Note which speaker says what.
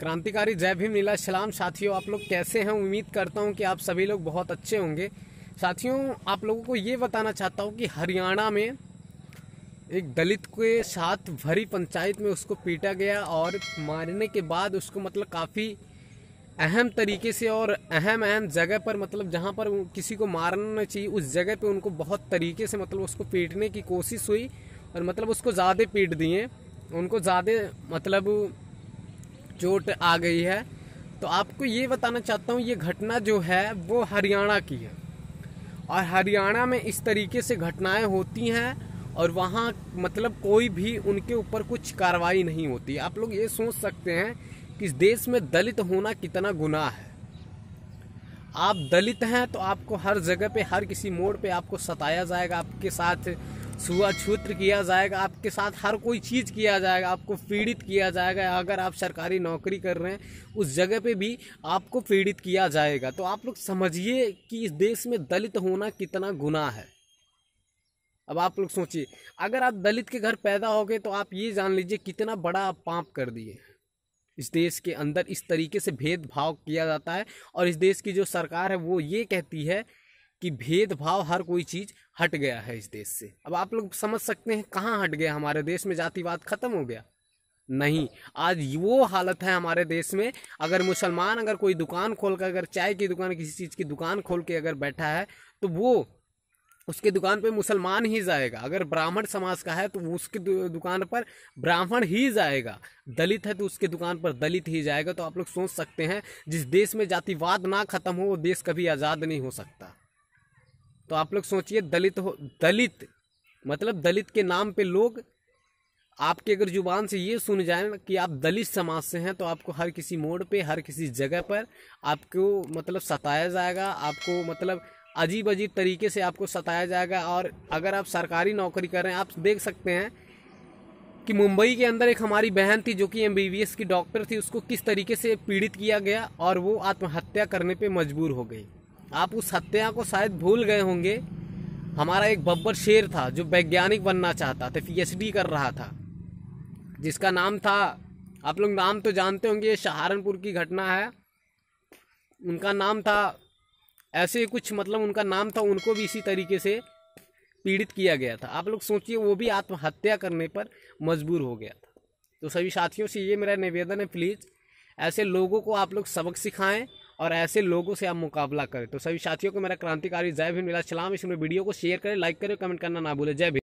Speaker 1: क्रांतिकारी जय भीम नीला सलाम साथियों आप लोग कैसे हैं उम्मीद करता हूं कि आप सभी लोग बहुत अच्छे होंगे साथियों आप लोगों को ये बताना चाहता हूं कि हरियाणा में एक दलित के साथ भरी पंचायत में उसको पीटा गया और मारने के बाद उसको मतलब काफ़ी अहम तरीके से और अहम अहम जगह पर मतलब जहाँ पर किसी को मारना चाहिए उस जगह पे उनको बहुत तरीके से मतलब उसको पीटने की कोशिश हुई और मतलब उसको ज़्यादा पीट दिए उनको ज़्यादा मतलब चोट आ गई है तो आपको ये बताना चाहता हूँ ये घटना जो है वो हरियाणा की है और हरियाणा में इस तरीके से घटनाएं होती हैं और वहाँ मतलब कोई भी उनके ऊपर कुछ कार्रवाई नहीं होती आप लोग ये सोच सकते हैं कि इस देश में दलित होना कितना गुनाह है आप दलित हैं तो आपको हर जगह पे हर किसी मोड़ पे आपको सताया जाएगा आपके साथ छुआछूत किया जाएगा आपके साथ हर कोई चीज़ किया जाएगा आपको पीड़ित किया जाएगा अगर आप सरकारी नौकरी कर रहे हैं उस जगह पे भी आपको पीड़ित किया जाएगा तो आप लोग समझिए कि इस देश में दलित होना कितना गुनाह है अब आप लोग सोचिए अगर आप दलित के घर पैदा हो गए तो आप ये जान लीजिए कितना बड़ा आप पाप कर दिए इस देश के अंदर इस तरीके से भेदभाव किया जाता है और इस देश की जो सरकार है वो ये कहती है कि भेदभाव हर कोई चीज़ हट गया है इस देश से अब आप लोग समझ सकते हैं कहाँ हट गया हमारे देश में जातिवाद खत्म हो गया नहीं आज वो हालत है हमारे देश में अगर मुसलमान अगर कोई दुकान खोल कर अगर चाय की दुकान किसी चीज़ की दुकान खोल के अगर बैठा है तो वो उसके दुकान पे मुसलमान ही जाएगा अगर ब्राह्मण समाज का है तो उसके दुकान पर ब्राह्मण ही जाएगा दलित है तो उसके दुकान पर दलित ही जाएगा तो आप लोग सोच सकते हैं जिस देश में जातिवाद ना खत्म हो वो देश कभी आज़ाद नहीं हो सकता तो आप लोग सोचिए दलित हो दलित मतलब दलित के नाम पे लोग आपके अगर जुबान से ये सुन जाए कि आप दलित समाज से हैं तो आपको हर किसी मोड़ पे हर किसी जगह पर आपको मतलब सताया जाएगा आपको मतलब अजीब अजीब तरीके से आपको सताया जाएगा और अगर आप सरकारी नौकरी कर रहे हैं आप देख सकते हैं कि मुंबई के अंदर एक हमारी बहन थी जो कि एम की डॉक्टर थी उसको किस तरीके से पीड़ित किया गया और वो आत्महत्या करने पर मजबूर हो गई आप उस हत्या को शायद भूल गए होंगे हमारा एक बब्बर शेर था जो वैज्ञानिक बनना चाहता था तो पी कर रहा था जिसका नाम था आप लोग नाम तो जानते होंगे ये सहारनपुर की घटना है उनका नाम था ऐसे कुछ मतलब उनका नाम था उनको भी इसी तरीके से पीड़ित किया गया था आप लोग सोचिए वो भी आत्महत्या करने पर मजबूर हो गया था तो सभी साथियों से ये मेरा निवेदन है प्लीज़ ऐसे लोगों को आप लोग सबक सिखाएं और ऐसे लोगों से आप मुकाबला करें तो सभी साथियों को मेरा क्रांतिकारी जय भीम मिला सलाम इसमें वीडियो को शेयर करें लाइक करें कमेंट करना ना भूलें जय भी